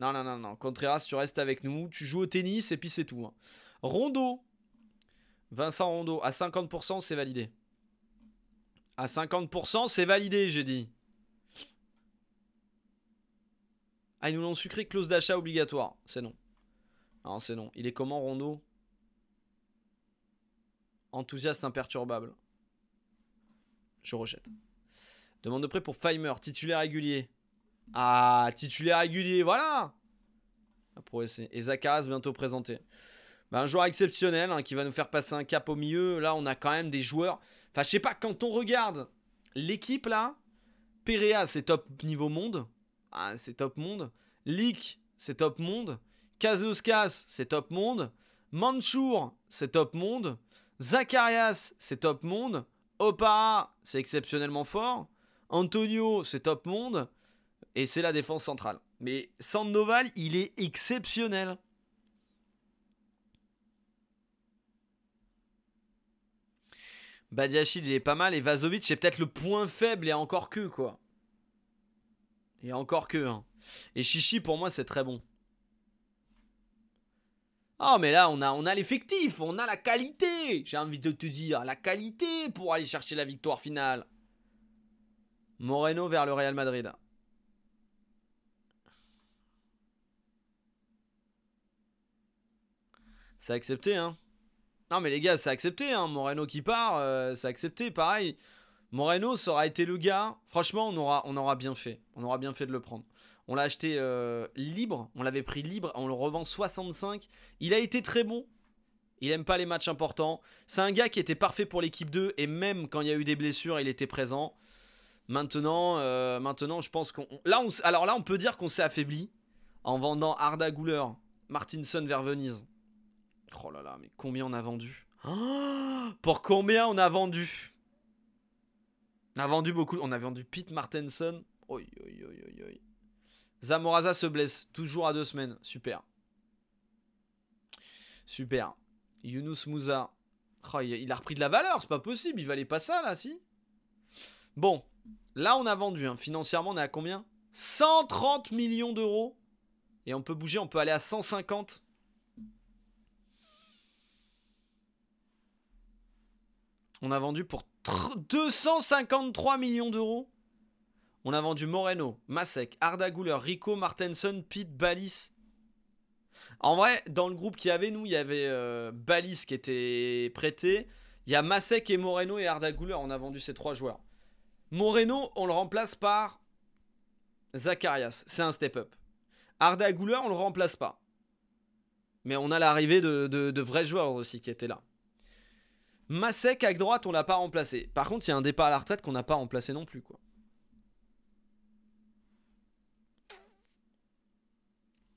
Non, non, non, non. Contreras, tu restes avec nous. Tu joues au tennis et puis c'est tout. Hein. Rondo. Vincent Rondo, à 50%, c'est validé. À 50%, c'est validé, j'ai dit. Ah, ils nous l'ont sucré, clause d'achat obligatoire. C'est non. Non, c'est non. Il est comment, Rondo Enthousiaste imperturbable. Je rejette. Demande de prêt pour Feimer, titulaire régulier. Ah, titulaire régulier, voilà Et bientôt présenté. Ben, un joueur exceptionnel hein, qui va nous faire passer un cap au milieu. Là, on a quand même des joueurs. Enfin, je sais pas, quand on regarde l'équipe là, Perea c'est top niveau monde. Ah, c'est top monde. Lick, c'est top monde. Kazlouskas, c'est top monde. Manchour, c'est top monde. Zacharias, c'est top monde. Opara, c'est exceptionnellement fort. Antonio, c'est top monde. Et c'est la défense centrale. Mais Sandoval, il est exceptionnel. Badiachil, il est pas mal. Et Vazovic, c'est peut-être le point faible et encore que, quoi. Et encore que. Hein. Et Chichi, pour moi, c'est très bon. Oh, mais là, on a, on a l'effectif, on a la qualité. J'ai envie de te dire, la qualité pour aller chercher la victoire finale. Moreno vers le Real Madrid. C'est accepté, hein non mais les gars, c'est accepté, hein. Moreno qui part, euh, c'est accepté, pareil. Moreno, ça aura été le gars. Franchement, on aura, on aura bien fait. On aura bien fait de le prendre. On l'a acheté euh, libre, on l'avait pris libre, on le revend 65. Il a été très bon. Il aime pas les matchs importants. C'est un gars qui était parfait pour l'équipe 2 et même quand il y a eu des blessures, il était présent. Maintenant, euh, maintenant je pense qu'on. alors là, on peut dire qu'on s'est affaibli en vendant Arda Güler, Martinson vers Venise. Oh là là, mais combien on a vendu oh Pour combien on a vendu On a vendu beaucoup. On a vendu Pete Martenson. Oi, Zamoraza se blesse. Toujours à deux semaines. Super. Super. Yunus Mouza. Oh, il a repris de la valeur. C'est pas possible. Il valait pas ça, là, si Bon. Là, on a vendu. Hein. Financièrement, on est à combien 130 millions d'euros. Et on peut bouger. On peut aller à 150. On a vendu pour 253 millions d'euros. On a vendu Moreno, Masek, Arda Güler, Rico, Martenson, Pete, Balis. En vrai, dans le groupe qu'il y avait, nous, il y avait euh, Balis qui était prêté. Il y a Masek et Moreno et Arda Güler. On a vendu ces trois joueurs. Moreno, on le remplace par Zacharias. C'est un step-up. Arda Güler, on le remplace pas. Mais on a l'arrivée de, de vrais joueurs aussi qui étaient là. Massek à droite, on l'a pas remplacé. Par contre, il y a un départ à la retraite qu'on n'a pas remplacé non plus. quoi.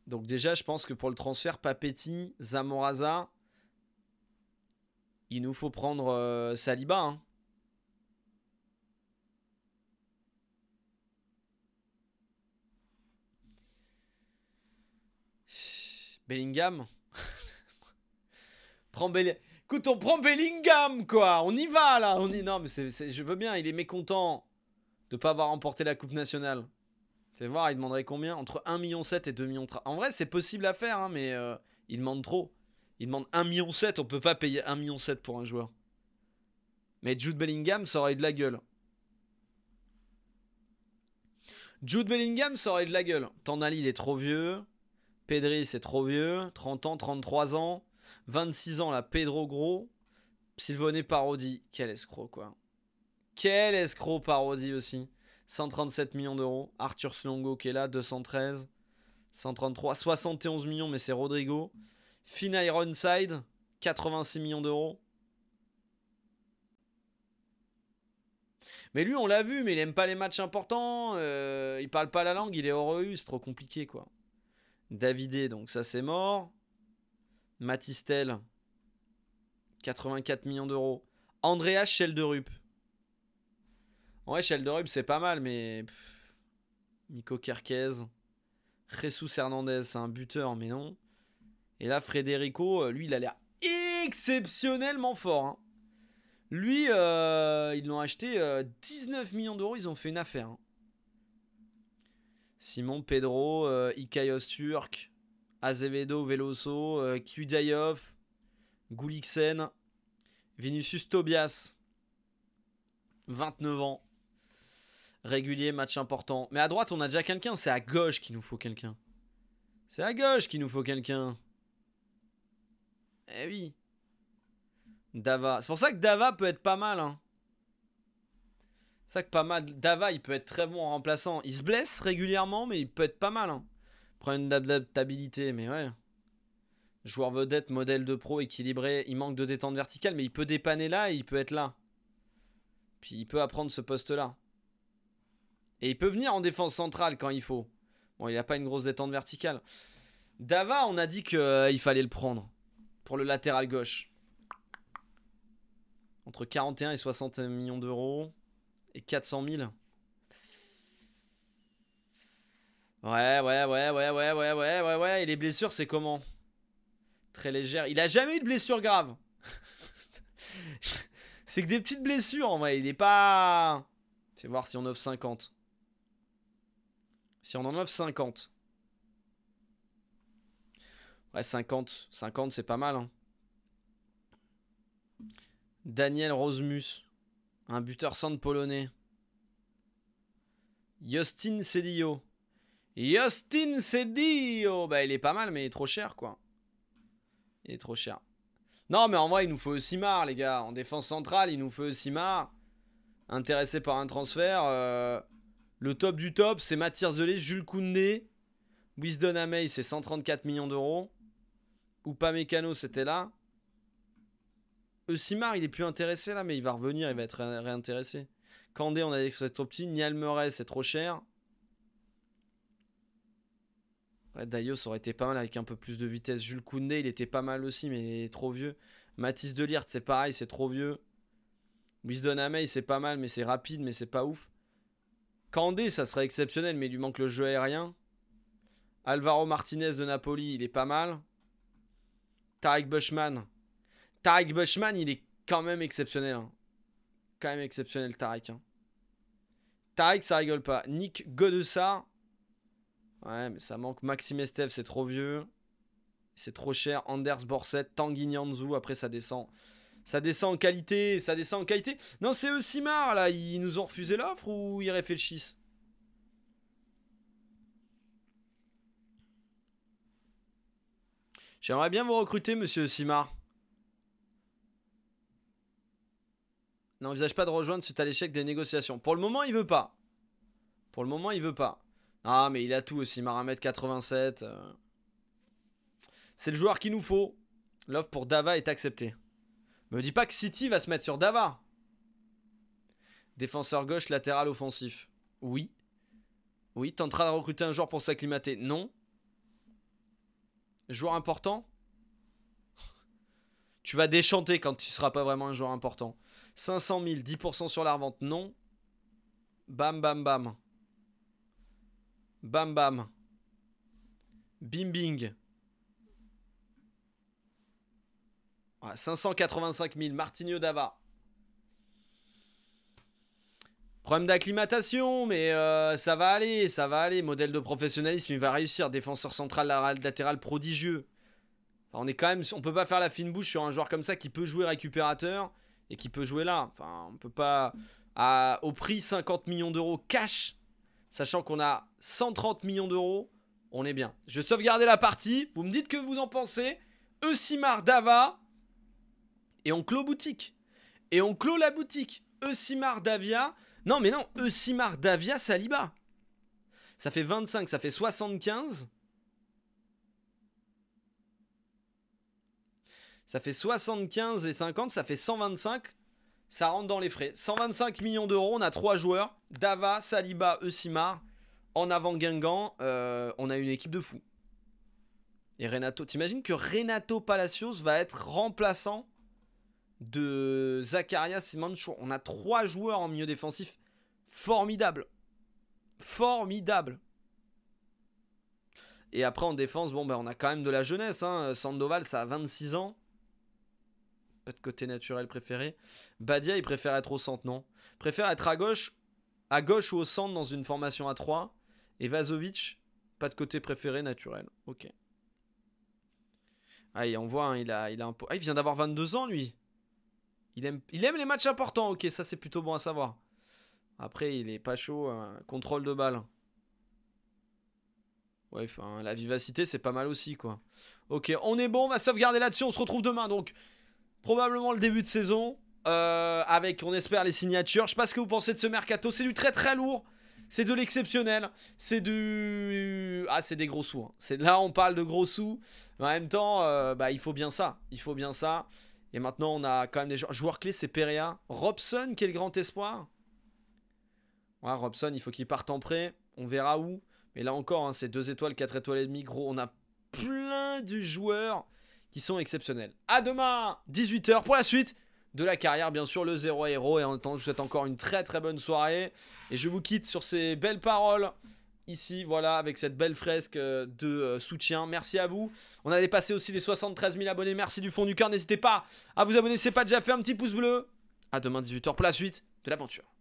Donc déjà, je pense que pour le transfert Papetti, Zamoraza, il nous faut prendre euh, Saliba. Hein. Bellingham Prends Bellingham. Écoute, on prend Bellingham, quoi. On y va, là. On non, mais je veux bien. Il est mécontent de ne pas avoir remporté la Coupe nationale. Fais voir, il demanderait combien Entre 1,7 million et 2,3 millions. En vrai, c'est possible à faire, hein, mais euh, il demande trop. Il demande 1,7 million. On ne peut pas payer 1,7 million pour un joueur. Mais Jude Bellingham, ça aurait eu de la gueule. Jude Bellingham, ça aurait eu de la gueule. Tandali, il est trop vieux. Pedri, c'est trop vieux. 30 ans, 33 ans. 26 ans, là, Pedro Gros. Sylvone Parodi, quel escroc, quoi. Quel escroc Parodi aussi. 137 millions d'euros. Arthur Slongo qui est là, 213. 133, 71 millions, mais c'est Rodrigo. Finn Ironside, 86 millions d'euros. Mais lui, on l'a vu, mais il aime pas les matchs importants. Euh, il parle pas la langue, il est heureux, c'est trop compliqué, quoi. Davidé, donc ça c'est mort. Matistel, 84 millions d'euros. Andrea Schelderup. Ouais, Schelderup, c'est pas mal, mais. Miko Kerkez. Jesus Hernandez, c'est un buteur, mais non. Et là, Frederico, euh, lui, il a l'air exceptionnellement fort. Hein. Lui, euh, ils l'ont acheté 19 euh, millions d'euros, ils ont fait une affaire. Hein. Simon Pedro, euh, Turk. Azevedo, Veloso, euh, Kudayov, Gouliksen, Vinicius Tobias, 29 ans, régulier, match important. Mais à droite, on a déjà quelqu'un, c'est à gauche qu'il nous faut quelqu'un. C'est à gauche qu'il nous faut quelqu'un. Eh oui. Dava. C'est pour ça que Dava peut être pas mal. Hein. ça que pas mal. Dava, il peut être très bon en remplaçant. Il se blesse régulièrement, mais il peut être pas mal. Hein. Problème d'adaptabilité, mais ouais. Joueur vedette, modèle de pro équilibré, il manque de détente verticale, mais il peut dépanner là et il peut être là. Puis il peut apprendre ce poste-là. Et il peut venir en défense centrale quand il faut. Bon, il n'a pas une grosse détente verticale. Dava, on a dit qu'il euh, fallait le prendre pour le latéral gauche. Entre 41 et 60 millions d'euros et 400 000. Ouais, ouais, ouais, ouais, ouais, ouais, ouais, ouais, ouais. Et les blessures, c'est comment Très légère. Il a jamais eu de blessure grave. c'est que des petites blessures en vrai. Il n'est pas. C'est voir si on offre 50. Si on en offre 50. Ouais, 50. 50, c'est pas mal. Hein. Daniel Rosemus. Un buteur centre polonais. Justin Cedillo. Justin oh Bah, il est pas mal, mais il est trop cher, quoi. Il est trop cher. Non, mais en vrai, il nous faut aussi marre, les gars. En défense centrale, il nous faut aussi marre. Intéressé par un transfert. Euh, le top du top, c'est Mathias Zelé, Jules Koundé. Wisdon Amey, c'est 134 millions d'euros. Ou Mécano, c'était là. Eusimar, il est plus intéressé là, mais il va revenir, il va être réintéressé. Candé, on a petit, Nial Murray, c'est trop cher. Daios aurait été pas mal avec un peu plus de vitesse. Jules Koundé, il était pas mal aussi, mais trop vieux. Mathis Delirte, c'est pareil, c'est trop vieux. Wisdon Amey, c'est pas mal, mais c'est rapide, mais c'est pas ouf. Candé, ça serait exceptionnel, mais il lui manque le jeu aérien. Alvaro Martinez de Napoli, il est pas mal. Tarek Bushman. Tarek Bushman, il est quand même exceptionnel. Hein. Quand même exceptionnel, Tarek. Hein. Tarek, ça rigole pas. Nick Godessard. Ouais, mais ça manque. Maxime Estef, c'est trop vieux. C'est trop cher. Anders Borset, Tanguy Nianzou, après ça descend. Ça descend en qualité, ça descend en qualité. Non, c'est Eusimar là. Ils nous ont refusé l'offre ou ils réfléchissent J'aimerais bien vous recruter, monsieur Simard. N'envisage pas de rejoindre suite à l'échec des négociations. Pour le moment, il veut pas. Pour le moment, il veut pas. Ah, mais il a tout aussi, Maramètre 87. Euh. C'est le joueur qu'il nous faut. L'offre pour Dava est acceptée. Me dis pas que City va se mettre sur Dava. Défenseur gauche, latéral offensif. Oui. Oui, tentera de recruter un joueur pour s'acclimater. Non. Joueur important Tu vas déchanter quand tu ne seras pas vraiment un joueur important. 500 000, 10% sur la revente. Non. Bam, bam, bam. Bam bam. Bim bing. 585 000, Martigno Dava. Problème d'acclimatation, mais euh, ça va aller, ça va aller. Modèle de professionnalisme, il va réussir. Défenseur central, latéral, prodigieux. on est quand même, on peut pas faire la fine bouche sur un joueur comme ça qui peut jouer récupérateur et qui peut jouer là. Enfin, on peut pas à, au prix 50 millions d'euros cash Sachant qu'on a 130 millions d'euros, on est bien. Je vais la partie. Vous me dites que vous en pensez. Eusimar Dava. Et on clôt boutique. Et on clôt la boutique. Eusimar Davia. Non, mais non. Eusimar Davia Saliba. Ça fait 25, ça fait 75. Ça fait 75 et 50, ça fait 125. Ça rentre dans les frais. 125 millions d'euros, on a trois joueurs. Dava, Saliba, Eusimar. En avant Guingamp, euh, on a une équipe de fous. Et Renato, t'imagines que Renato Palacios va être remplaçant de Zakaria Simancho. On a trois joueurs en milieu défensif Formidable. Formidable. Et après en défense, bon ben on a quand même de la jeunesse. Hein. Sandoval, ça a 26 ans. Pas de côté naturel préféré. Badia, il préfère être au centre, non Préfère être à gauche, à gauche ou au centre dans une formation à 3. Et Vazovic, pas de côté préféré naturel. Ok. Ah, on voit, hein, il, a, il a un... Ah, il vient d'avoir 22 ans, lui. Il aime, il aime les matchs importants, ok, ça c'est plutôt bon à savoir. Après, il est pas chaud, hein. contrôle de balle. Ouais, la vivacité, c'est pas mal aussi, quoi. Ok, on est bon, on va sauvegarder là-dessus, on se retrouve demain, donc probablement le début de saison. Euh, avec, on espère, les signatures. Je sais pas ce que vous pensez de ce mercato. C'est du très très lourd. C'est de l'exceptionnel. C'est du. Ah, c'est des gros sous. Hein. Là, on parle de gros sous. Mais en même temps, euh, bah, il faut bien ça. Il faut bien ça. Et maintenant, on a quand même des joueurs, clés c'est Perea. Robson, qui est le grand espoir. Ouais, Robson, il faut qu'il parte en prêt. On verra où. Mais là encore, hein, c'est 2 étoiles, 4 étoiles et demi. Gros, on a plein de joueurs qui sont exceptionnels. À demain, 18h pour la suite de la carrière, bien sûr, le zéro héros. Et en temps je vous souhaite encore une très très bonne soirée. Et je vous quitte sur ces belles paroles. Ici, voilà, avec cette belle fresque euh, de euh, soutien. Merci à vous. On a dépassé aussi les 73 000 abonnés. Merci du fond du cœur. N'hésitez pas à vous abonner. C'est pas déjà fait. Un petit pouce bleu. À demain, 18h, pour la suite de l'aventure.